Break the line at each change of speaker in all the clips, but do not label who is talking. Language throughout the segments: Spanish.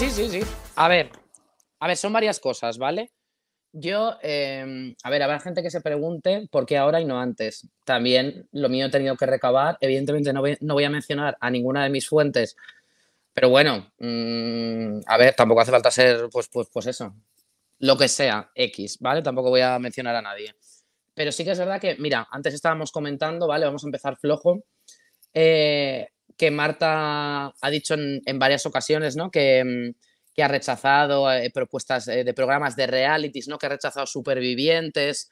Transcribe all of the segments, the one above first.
sí, sí, sí. A ver, a ver, son varias cosas, ¿vale? Yo, em, a ver, habrá gente que se pregunte por qué ahora y no antes. También lo mío he tenido que recabar. Evidentemente no voy, a mencionar a ninguna de mis fuentes, pero bueno, mm, a ver, tampoco hace falta ser, pues, pues, pues eso, lo que sea, X, ¿vale? Tampoco voy a mencionar a nadie. Pero sí que es verdad que, mira, antes estábamos comentando, ¿vale? Vamos a empezar flojo. Eh, que Marta ha dicho en, varias ocasiones, ¿no? Que, mm, ha rechazado eh, propuestas eh, de programas de realities, ¿no? Que ha rechazado supervivientes.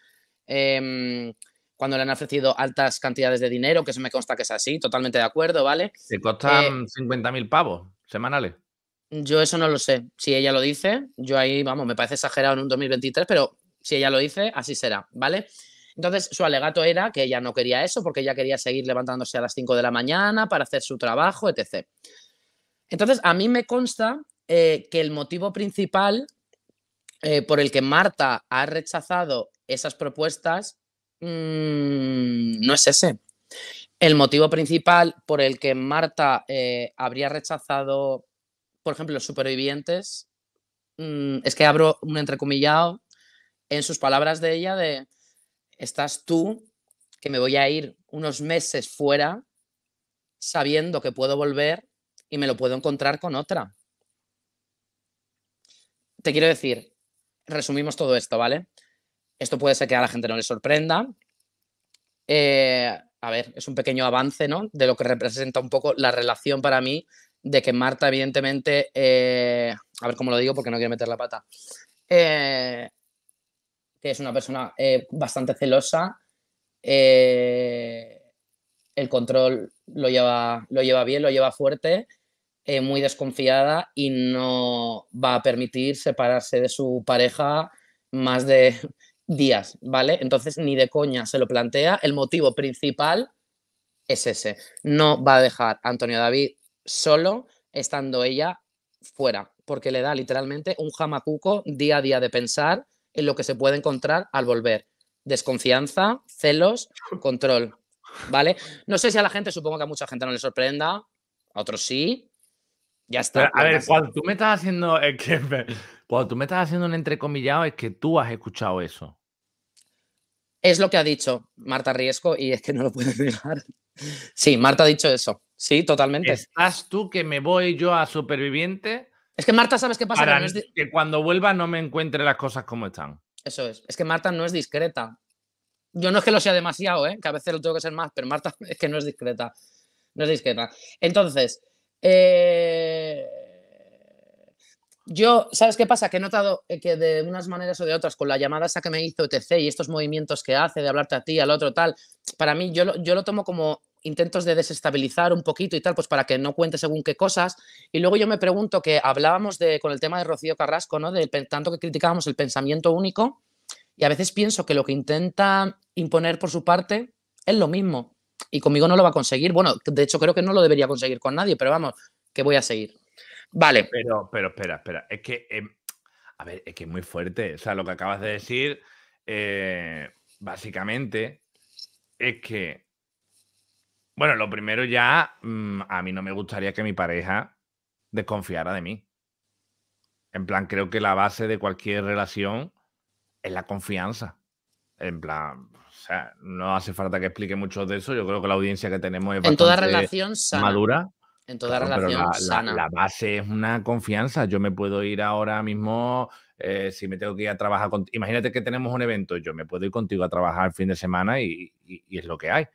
Em, cuando le han ofrecido altas cantidades de dinero, que eso me consta que es así, totalmente de acuerdo, ¿vale?
Se costan
50.000 eh, pavos semanales. Yo eso no lo sé. Si ella lo dice, yo ahí, vamos, me parece exagerado en un 2023, pero si ella lo dice, así será, ¿vale? Entonces, su alegato era que ella no quería eso porque ella quería seguir levantándose a las 5 de la mañana para hacer su trabajo, etc. Entonces, a mí me consta eh, que el motivo principal eh, por el que Marta ha rechazado esas propuestas mm, no es ese. El motivo principal por el que Marta eh, habría rechazado, por ejemplo, los supervivientes, mm, es que abro un entrecomillado en sus palabras de ella de estás tú, que me voy a ir unos meses fuera, sabiendo que puedo volver y me lo puedo encontrar con otra. Te quiero decir, resumimos todo esto, ¿vale? Esto puede ser que a la gente no le sorprenda. Eh, a ver, es un pequeño avance, ¿no? De lo que representa un poco la relación para mí, de que Marta, evidentemente, eh, a ver cómo lo digo porque no quiero meter la pata. Eh, que es una persona eh, bastante celosa. Eh, el control lo lleva, lo lleva bien, lo lleva fuerte, eh, muy desconfiada y no va a permitir separarse de su pareja más de días, ¿vale? Entonces ni de coña se lo plantea. El motivo principal es ese. No va a dejar a Antonio David solo estando ella fuera, porque le da literalmente un jamacuco día a día de pensar en lo que se puede encontrar al volver. Desconfianza, celos, control. ¿Vale? No sé si a la gente, supongo que a mucha gente no le sorprenda, a otros sí. Ya está. a ver,
cuando tú me estás haciendo. cuando tú me estás haciendo un entrecomillado, es que tú has escuchado eso.
Es lo que ha dicho Marta Riesco y es que no lo puedes dejar Sí, Marta ha dicho eso. Sí, totalmente. ¿Estás tú que me
voy yo a superviviente?
Es que Marta, ¿sabes qué pasa? que, es que
cuando vuelva no me encuentre las cosas como están.
Eso es. Es que Marta no es discreta. Yo no es que lo sea demasiado, ¿eh? que a veces lo tengo que ser más, pero Marta es que no es discreta. No es discreta. Entonces, eh, yo, ¿sabes qué pasa? Que he notado eh, que de unas maneras o de otras, con la llamada esa que me hizo ETC y estos movimientos que hace de hablarte a ti, al otro, tal, para mí yo yo lo tomo como intentos de desestabilizar un poquito y tal, pues para que no cuente según qué cosas. Y luego yo me pregunto que hablábamos de, con el tema de Rocío Carrasco, ¿no? De tanto que criticábamos el pensamiento único. Y a veces pienso que lo que intenta imponer por su parte es lo mismo. Y conmigo no lo va a conseguir. Bueno, de hecho creo que no lo debería conseguir con nadie, pero vamos, que voy a seguir. Vale. Pero,
pero, espera, espera. Es que, em, a ver, es que es muy fuerte. O sea, lo que acabas de decir, eh, básicamente, es que bueno, lo primero ya, mm, a mí no me gustaría que mi pareja desconfiara de mí. En plan, creo que la base de cualquier relación es la confianza. En plan, o sea, no hace falta que explique mucho de eso. Yo creo que la audiencia que tenemos es en bastante toda relación sana. madura.
En toda relación sana. La,
base es una confianza. Yo me puedo ir ahora mismo, eh, si me tengo que ir a trabajar. Con, imagínate que tenemos un evento, yo me puedo ir contigo a trabajar el fin de semana y es lo que hay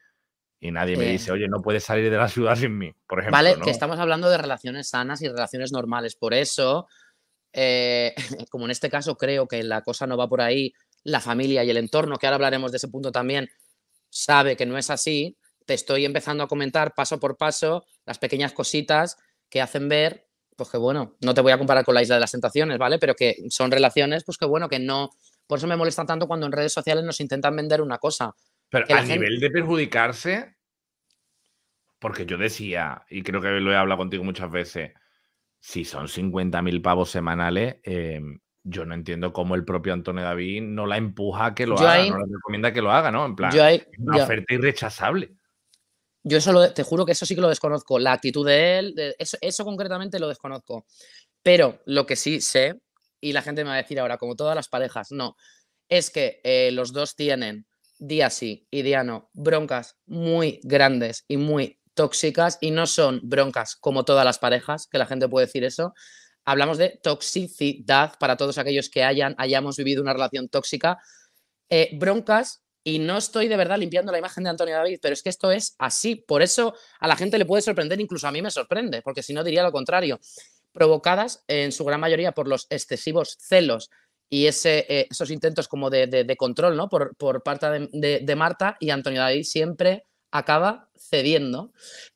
y nadie me dice, oye, no puedes salir de la ciudad sin mí, por ejemplo. Vale, que estamos
hablando de relaciones sanas y relaciones normales. Por eso, eh, como en este caso creo que la cosa no va por ahí, la familia y el entorno, que ahora hablaremos de ese punto también, sabe que no es así. Te estoy empezando a comentar paso por paso las pequeñas cositas que hacen ver, pues que bueno, no te voy a comparar con la isla de las tentaciones, ¿vale? Pero que son relaciones, pues que bueno, que no. Por eso me molesta tanto cuando en redes sociales nos intentan vender una cosa
pero a nivel de perjudicarse, porque yo decía, y creo que lo he hablado contigo muchas veces, si son 50.000 pavos semanales, em, yo no entiendo cómo el propio Antonio David no la empuja a que lo haga, no la recomienda que lo haga, ¿no? En plan, yo una oferta irrechazable.
Yo eso lo, te juro que eso sí que lo desconozco. La actitud de él, eso, concretamente lo desconozco. Pero lo que sí sé, y la gente me va a decir ahora, como todas las parejas, no, es que eh, los dos tienen día sí y día no, broncas muy grandes y muy tóxicas y no son broncas como todas las parejas, que la gente puede decir eso. Hablamos de toxicidad para todos aquellos que hayan, hayamos vivido una relación tóxica. Eh, broncas, y no estoy de verdad limpiando la imagen de Antonio David, pero es que esto es así. Por eso a la gente le puede sorprender, incluso a mí me sorprende, porque si no diría lo contrario. Provocadas en su gran mayoría por los excesivos celos y ese, eh, esos intentos como de, control ¿no? por, parte de, Marta y Antonio David siempre acaba cediendo.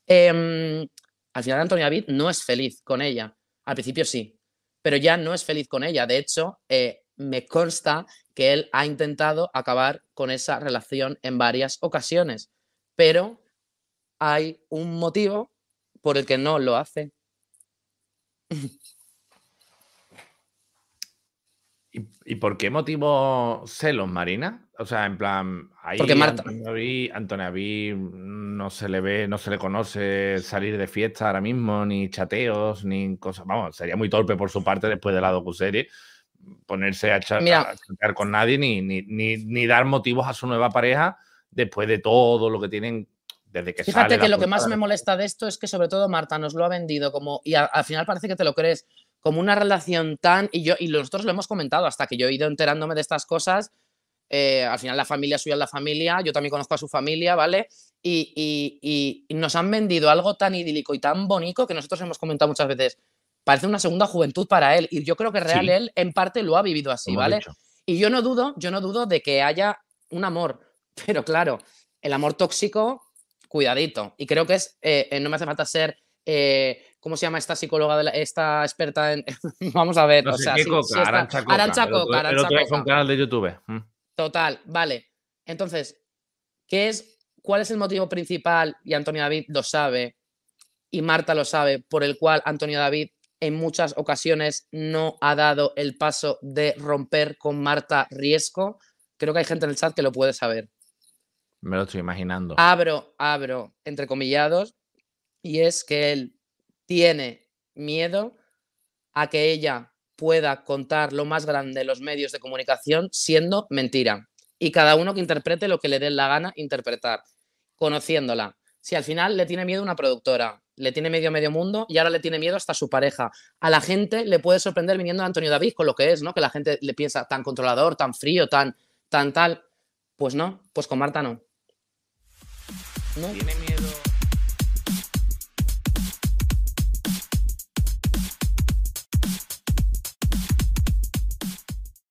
Em, al final Antonio David no es feliz con ella, al principio sí, pero ya no es feliz con ella. De hecho, eh, me consta que él ha intentado acabar con esa relación en varias ocasiones, pero hay un motivo por el que no lo hace.
¿Y, por qué motivo celos, Marina? O sea, en plan, ahí Porque Marta... Antonia no se le ve, no se le conoce salir de fiesta ahora mismo, ni chateos, ni cosas. Vamos, sería muy torpe por su parte después de la docu-serie ponerse a, chatear con nadie ni, ni, ni, dar motivos a su nueva pareja después de todo lo que tienen desde que Fíjate que lo que más me
molesta de esto es que sobre todo Marta nos lo ha vendido como y al final parece que te lo crees como una relación tan, y yo, y nosotros lo hemos comentado hasta que yo he ido enterándome de estas cosas, eh, al final la familia suya es la familia, yo también conozco a su familia, ¿vale? Y, nos han vendido algo tan idílico y tan bonito que nosotros hemos comentado muchas veces, parece una segunda juventud para él, y yo creo que real él en parte lo ha vivido así, ¿vale? Y yo no dudo, yo no dudo de que haya un amor, pero claro, el amor tóxico, cuidadito, y creo que es, eh, eh, no me hace falta ser... ¿Cómo se llama esta psicóloga, de esta experta en... Vamos a ver. Arancha Coca. un
canal de YouTube. ¿eh? Mm.
Total, vale. Entonces, ¿qué es, ¿cuál es el motivo principal? Y Antonio David lo sabe, y Marta lo sabe, por el cual Antonio David en muchas ocasiones no ha dado el paso de romper con Marta Riesco. Creo que hay gente en el chat que lo puede saber.
Me lo estoy imaginando. Abro,
abro, entre comillados, y es que él tiene miedo a que ella pueda contar lo más grande de los medios de comunicación siendo mentira. Y cada uno que interprete lo que le dé la gana interpretar, conociéndola. Si al final le tiene miedo una productora, le tiene medio medio mundo y ahora le tiene miedo hasta su pareja. A la gente le puede sorprender viniendo a Antonio David con lo que es, ¿no? Que la gente le piensa tan controlador, tan frío, tan, tan tal. Pues no, pues con Marta no. ¿No? Tiene miedo.